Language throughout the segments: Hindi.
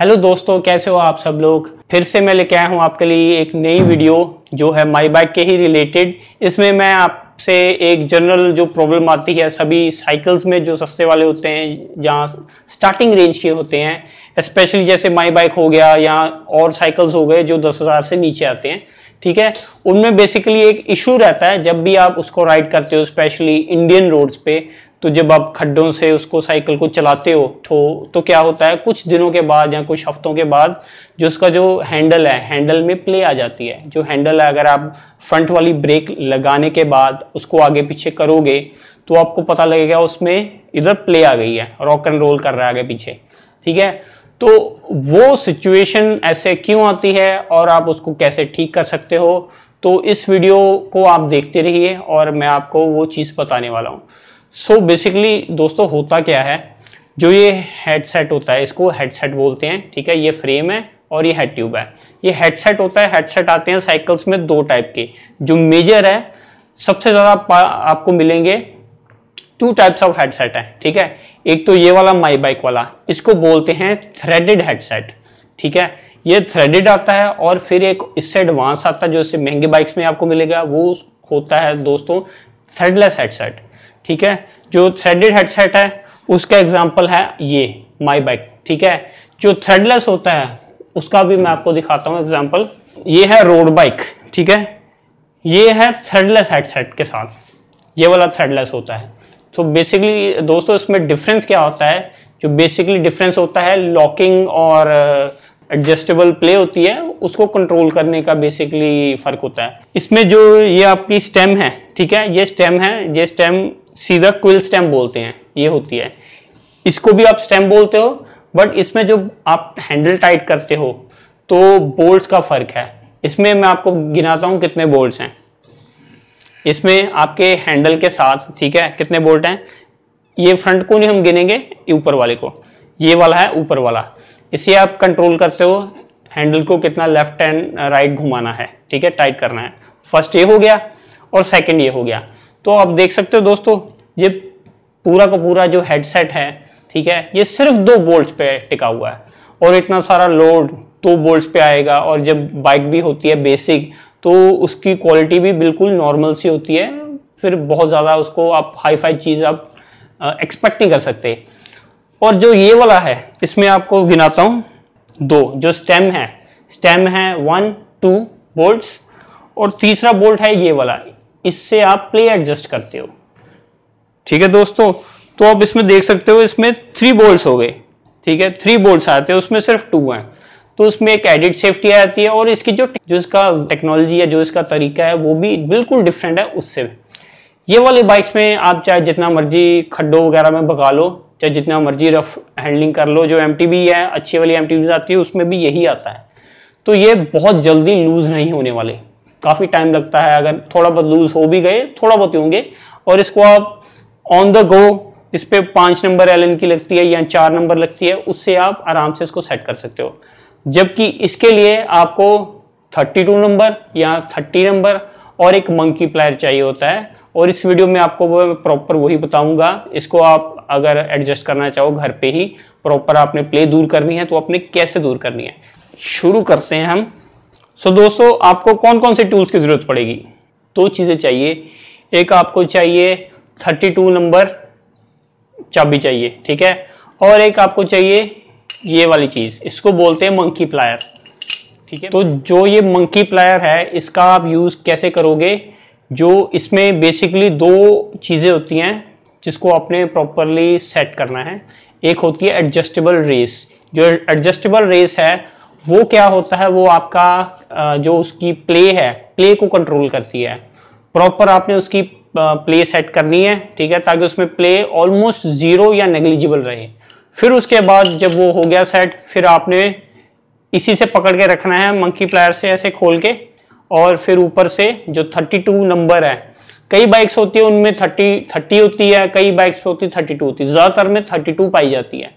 हेलो दोस्तों कैसे हो आप सब लोग फिर से मैं लेके आया हूँ आपके लिए एक नई वीडियो जो है माई बाइक के ही रिलेटेड इसमें मैं आपसे एक जनरल जो प्रॉब्लम आती है सभी साइकिल्स में जो सस्ते वाले होते हैं जहाँ स्टार्टिंग रेंज के होते हैं स्पेशली जैसे माई बाइक हो गया या और साइकिल्स हो गए जो दस हज़ार से नीचे आते हैं ठीक है उनमें बेसिकली एक इशू रहता है जब भी आप उसको राइड करते हो स्पेशली इंडियन रोड्स पे तो जब आप खड्डों से उसको साइकिल को चलाते हो तो तो क्या होता है कुछ दिनों के बाद या कुछ हफ्तों के बाद जो उसका जो हैंडल है हैंडल में प्ले आ जाती है जो हैंडल है अगर आप फ्रंट वाली ब्रेक लगाने के बाद उसको आगे पीछे करोगे तो आपको पता लगेगा उसमें इधर प्ले आ गई है रॉक एंड रोल कर रहा है आगे पीछे ठीक है तो वो सिचुएशन ऐसे क्यों आती है और आप उसको कैसे ठीक कर सकते हो तो इस वीडियो को आप देखते रहिए और मैं आपको वो चीज़ बताने वाला हूँ सो so बेसिकली दोस्तों होता क्या है जो ये हेडसेट होता है इसको हेडसेट बोलते हैं ठीक है ये फ्रेम है और ये हेड ट्यूब है ये हेडसेट होता है हेडसेट आते हैं साइकिल्स में दो टाइप के जो मेजर है सबसे ज़्यादा आप, आपको मिलेंगे टू टाइप्स ऑफ हेडसेट है ठीक है एक तो ये वाला माई बाइक वाला इसको बोलते हैं थ्रेडेड हेडसेट ठीक है ये थ्रेडेड आता है और फिर एक इससे एडवांस आता है जो इससे महंगे बाइक्स में आपको मिलेगा वो होता है दोस्तों थ्रेडलेस हेडसेट ठीक है जो थ्रेडेड हेडसेट है उसका एग्जाम्पल है ये माई बाइक ठीक है जो थ्रेडलेस होता है उसका भी मैं आपको दिखाता हूँ एग्जाम्पल ये है रोड बाइक ठीक है ये है थ्रेडलेस हेडसेट के साथ ये वाला थ्रेडलेस होता है तो बेसिकली दोस्तों इसमें डिफरेंस क्या होता है जो बेसिकली डिफरेंस होता है लॉकिंग और एडजस्टेबल प्ले होती है उसको कंट्रोल करने का बेसिकली फ़र्क होता है इसमें जो ये आपकी स्टेम है ठीक है ये स्टेम है ये स्टेम सीधा क्विल स्टेम बोलते हैं ये होती है इसको भी आप स्टेम बोलते हो बट इसमें जो आप हैंडल टाइट करते हो तो बोल्ट का फ़र्क है इसमें मैं आपको गिनाता हूँ कितने बोल्ट हैं इसमें आपके हैंडल के साथ ठीक है कितने बोल्ट हैं ये फ्रंट को नहीं हम गिनेंगे ऊपर वाले को ये वाला है ऊपर वाला इसे आप कंट्रोल करते हो हैंडल को कितना लेफ्ट एंड राइट घुमाना है ठीक है टाइट करना है फर्स्ट ये हो गया और सेकंड ये हो गया तो आप देख सकते हो दोस्तों ये पूरा का पूरा जो हेडसेट है ठीक है ये सिर्फ दो बोल्ट पे टिका हुआ है और इतना सारा लोड दो बोल्ट पे आएगा और जब बाइक भी होती है बेसिक तो उसकी क्वालिटी भी बिल्कुल नॉर्मल सी होती है फिर बहुत ज़्यादा उसको आप हाई फाई चीज़ आप एक्सपेक्ट नहीं कर सकते और जो ये वाला है इसमें आपको गिनाता हूँ दो जो स्टेम है स्टेम है वन टू बोल्ट्स और तीसरा बोल्ट है ये वाला इससे आप प्ले एडजस्ट करते हो ठीक है दोस्तों तो आप इसमें देख सकते हो इसमें थ्री बोल्ट हो गए ठीक है थ्री बोल्ट आते हैं उसमें सिर्फ टू हैं तो उसमें एक एडिट सेफ्टी आती है और इसकी जो जो इसका टेक्नोलॉजी है जो इसका तरीका है वो भी बिल्कुल डिफरेंट है उससे ये वाले बाइक्स में आप चाहे जितना मर्जी खड्डों वगैरह में भगा लो चाहे जितना मर्जी रफ हैंडलिंग कर लो जो एम है अच्छी वाली एम आती है उसमें भी यही आता है तो ये बहुत जल्दी लूज़ नहीं होने वाले काफ़ी टाइम लगता है अगर थोड़ा बहुत लूज़ हो भी गए थोड़ा बहुत होंगे और इसको आप ऑन द गो इस पर पाँच नंबर एल की लगती है या चार नंबर लगती है उससे आप आराम से इसको सेट कर सकते हो जबकि इसके लिए आपको 32 नंबर या 30 नंबर और एक मंकी प्लायर चाहिए होता है और इस वीडियो में आपको प्रॉपर वही बताऊंगा इसको आप अगर एडजस्ट करना चाहो घर पे ही प्रॉपर आपने प्ले दूर करनी है तो आपने कैसे दूर करनी है शुरू करते हैं हम सो दोस्तों आपको कौन कौन से टूल्स की ज़रूरत पड़ेगी दो तो चीज़ें चाहिए एक आपको चाहिए थर्टी टू नंबर चाबी चाहिए ठीक है और एक आपको चाहिए ये वाली चीज़ इसको बोलते हैं मंकी प्लायर ठीक है तो जो ये मंकी प्लायर है इसका आप यूज़ कैसे करोगे जो इसमें बेसिकली दो चीज़ें होती हैं जिसको आपने प्रॉपरली सेट करना है एक होती है एडजस्टेबल रेस जो एडजस्टेबल रेस है वो क्या होता है वो आपका जो उसकी प्ले है प्ले को कंट्रोल करती है प्रॉपर आपने उसकी प्ले सेट करनी है ठीक है ताकि उसमें प्ले ऑलमोस्ट ज़ीरो या नेग्लिजिबल रहे फिर उसके बाद जब वो हो गया सेट फिर आपने इसी से पकड़ के रखना है मंकी प्लायर से ऐसे खोल के और फिर ऊपर से जो 32 नंबर है कई बाइक्स होती है उनमें थर्टी थर्टी होती है कई बाइक्स पे होती है थर्टी टू होती है ज़्यादातर में थर्टी टू पाई जाती है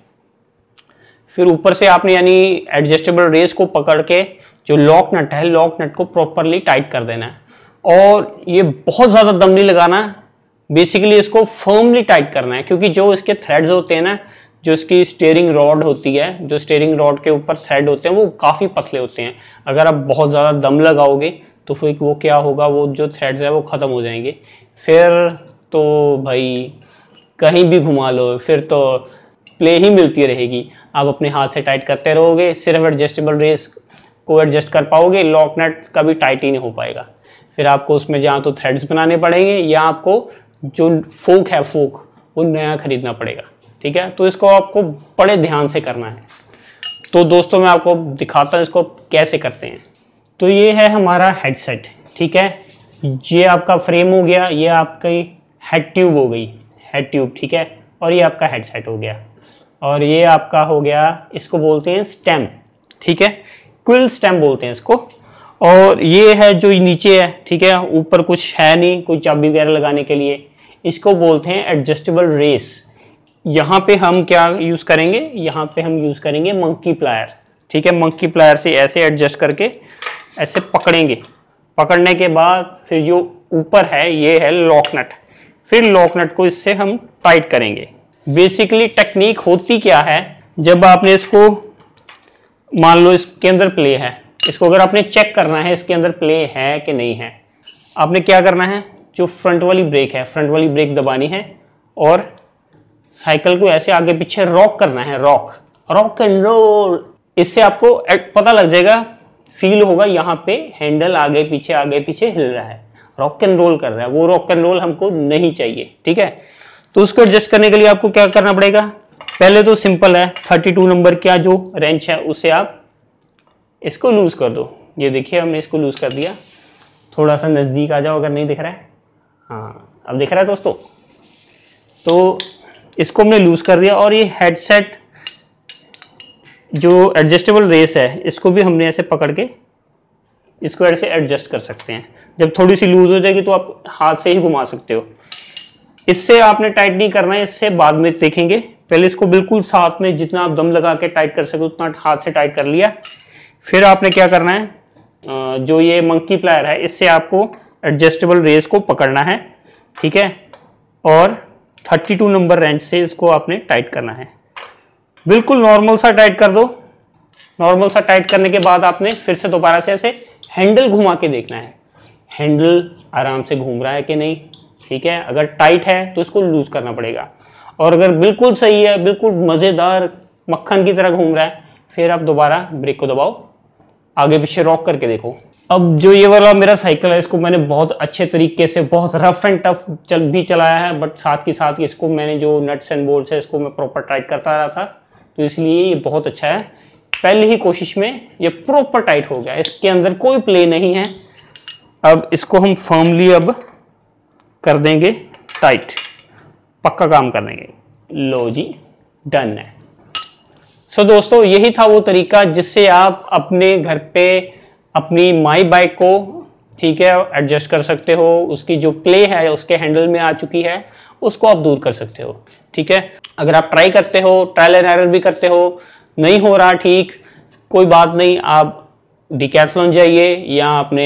फिर ऊपर से आपने यानी एडजस्टेबल रेस को पकड़ के जो लॉक नट है लॉक नट को प्रॉपरली टाइट कर देना है और ये बहुत ज़्यादा दम नहीं लगाना बेसिकली इसको फर्मली टाइट करना है क्योंकि जो इसके थ्रेड्स होते हैं ना जो इसकी स्टेयरिंग रॉड होती है जो स्टेयरिंग रॉड के ऊपर थ्रेड होते हैं वो काफ़ी पतले होते हैं अगर आप बहुत ज़्यादा दम लगाओगे तो फिर वो क्या होगा वो जो थ्रेड्स है वो ख़त्म हो जाएंगे फिर तो भाई कहीं भी घुमा लो फिर तो प्ले ही मिलती रहेगी आप अपने हाथ से टाइट करते रहोगे सिर्फ एडजस्टेबल रेस को एडजस्ट कर पाओगे लॉक नट कभी टाइट ही नहीं हो पाएगा फिर आपको उसमें जहाँ तो थ्रेड्स बनाने पड़ेंगे या आपको जो फोक है फोक वो नया खरीदना पड़ेगा ठीक है तो इसको आपको बड़े ध्यान से करना है तो दोस्तों मैं आपको दिखाता हूँ इसको कैसे करते हैं तो ये है हमारा हेडसेट ठीक है ये आपका फ्रेम हो गया ये आपकी हेड ट्यूब हो गई हेड ट्यूब ठीक है और ये आपका हेडसेट हो गया और ये आपका हो गया इसको बोलते हैं स्टेम ठीक है क्विल स्टेम बोलते हैं इसको और ये है जो नीचे है ठीक है ऊपर कुछ है नहीं कोई चाबी वगैरह लगाने के लिए इसको बोलते हैं एडजस्टेबल रेस यहाँ पे हम क्या यूज़ करेंगे यहाँ पे हम यूज़ करेंगे मंकी प्लायर ठीक है मंकी प्लायर से ऐसे एडजस्ट करके ऐसे पकड़ेंगे पकड़ने के बाद फिर जो ऊपर है ये है लॉकनट फिर लॉकनट को इससे हम टाइट करेंगे बेसिकली टेक्निक होती क्या है जब आपने इसको मान लो इसके अंदर प्ले है इसको अगर आपने चेक करना है इसके अंदर प्ले है कि नहीं है आपने क्या करना है जो फ्रंट वाली ब्रेक है फ्रंट वाली ब्रेक दबानी है और साइकिल को ऐसे आगे पीछे रॉक करना है रॉक रॉक एंड रोल इससे आपको पता लग जाएगा फील होगा यहाँ पे हैंडल आगे पीछे आगे पीछे हिल रहा है रॉक एंड रोल कर रहा है वो रॉक एंड रोल हमको नहीं चाहिए ठीक है तो उसको एडजस्ट करने के लिए आपको क्या करना पड़ेगा पहले तो सिंपल है 32 नंबर क्या जो रेंच है उसे आप इसको लूज कर दो ये देखिए हमने इसको लूज कर दिया थोड़ा सा नज़दीक आ जाओ अगर नहीं दिख रहा है हाँ अब दिख रहा है दोस्तों तो इसको हमने लूज कर दिया और ये हेडसेट जो एडजस्टेबल रेस है इसको भी हमने ऐसे पकड़ के इसको ऐसे एडजस्ट कर सकते हैं जब थोड़ी सी लूज हो जाएगी तो आप हाथ से ही घुमा सकते हो इससे आपने टाइट नहीं करना है इससे बाद में देखेंगे पहले इसको बिल्कुल साथ में जितना आप दम लगा के टाइट कर सके उतना हाथ से टाइट कर लिया फिर आपने क्या करना है जो ये मंकी प्लायर है इससे आपको एडजस्टेबल रेस को पकड़ना है ठीक है और 32 नंबर रेंज से इसको आपने टाइट करना है बिल्कुल नॉर्मल सा टाइट कर दो नॉर्मल सा टाइट करने के बाद आपने फिर से दोबारा से ऐसे हैंडल घुमा के देखना है हैंडल आराम से घूम रहा है कि नहीं ठीक है अगर टाइट है तो इसको लूज करना पड़ेगा और अगर बिल्कुल सही है बिल्कुल मज़ेदार मक्खन की तरह घूम रहा है फिर आप दोबारा ब्रेक को दबाओ आगे पीछे रॉक करके देखो अब जो ये वाला मेरा साइकिल है इसको मैंने बहुत अच्छे तरीके से बहुत रफ एंड टफ चल भी चलाया है बट साथ के साथ इसको मैंने जो नट्स एंड बोल्ट्स है इसको मैं प्रॉपर टाइट करता रहा था तो इसलिए ये बहुत अच्छा है पहले ही कोशिश में ये प्रॉपर टाइट हो गया इसके अंदर कोई प्ले नहीं है अब इसको हम फर्मली अब कर देंगे टाइट पक्का काम कर देंगे लो जी डन है सो so, दोस्तों यही था वो तरीका जिससे आप अपने घर पे अपनी माई बाइक को ठीक है एडजस्ट कर सकते हो उसकी जो प्ले है उसके हैंडल में आ चुकी है उसको आप दूर कर सकते हो ठीक है अगर आप ट्राई करते हो ट्रायल एंड एरर भी करते हो नहीं हो रहा ठीक कोई बात नहीं आप डिकैथलॉन जाइए या अपने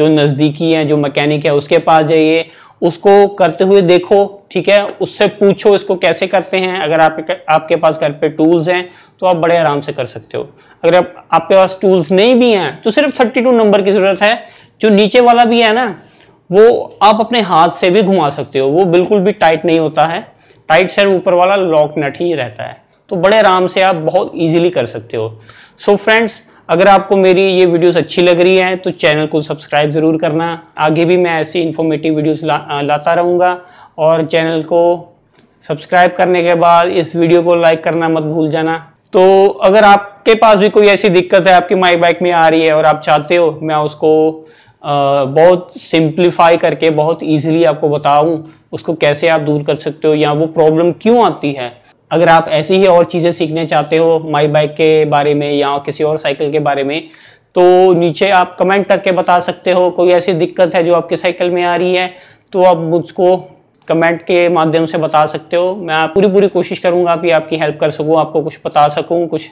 जो नज़दीकी हैं जो मैकेनिक है उसके पास जाइए उसको करते हुए देखो ठीक है उससे पूछो इसको कैसे करते हैं अगर आप आपके पास घर पे टूल्स हैं तो आप बड़े आराम से कर सकते हो अगर आप, आपके पास टूल्स नहीं भी हैं तो सिर्फ 32 नंबर की ज़रूरत है जो नीचे वाला भी है ना वो आप अपने हाथ से भी घुमा सकते हो वो बिल्कुल भी टाइट नहीं होता है टाइट से ऊपर वाला लॉक नट ही रहता है तो बड़े आराम से आप बहुत इजीली कर सकते हो सो so फ्रेंड्स अगर आपको मेरी ये वीडियोस अच्छी लग रही है तो चैनल को सब्सक्राइब ज़रूर करना आगे भी मैं ऐसी इन्फॉर्मेटिव वीडियोस ला, लाता रहूँगा और चैनल को सब्सक्राइब करने के बाद इस वीडियो को लाइक करना मत भूल जाना तो अगर आपके पास भी कोई ऐसी दिक्कत है आपकी माई बाइक में आ रही है और आप चाहते हो मैं उसको बहुत सिंप्लीफाई करके बहुत इजीली आपको बताऊँ उसको कैसे आप दूर कर सकते हो या वो प्रॉब्लम क्यों आती है अगर आप ऐसी ही और चीज़ें सीखने चाहते हो माई बाइक के बारे में या किसी और साइकिल के बारे में तो नीचे आप कमेंट करके बता सकते हो कोई ऐसी दिक्कत है जो आपके साइकिल में आ रही है तो आप मुझको कमेंट के माध्यम से बता सकते हो मैं पूरी पूरी कोशिश करूँगा कि आपकी हेल्प कर सकूँ आपको कुछ बता सकूँ कुछ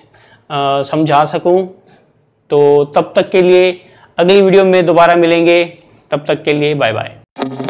समझा सकूँ तो तब तक के लिए अगली वीडियो में दोबारा मिलेंगे तब तक के लिए बाय बाय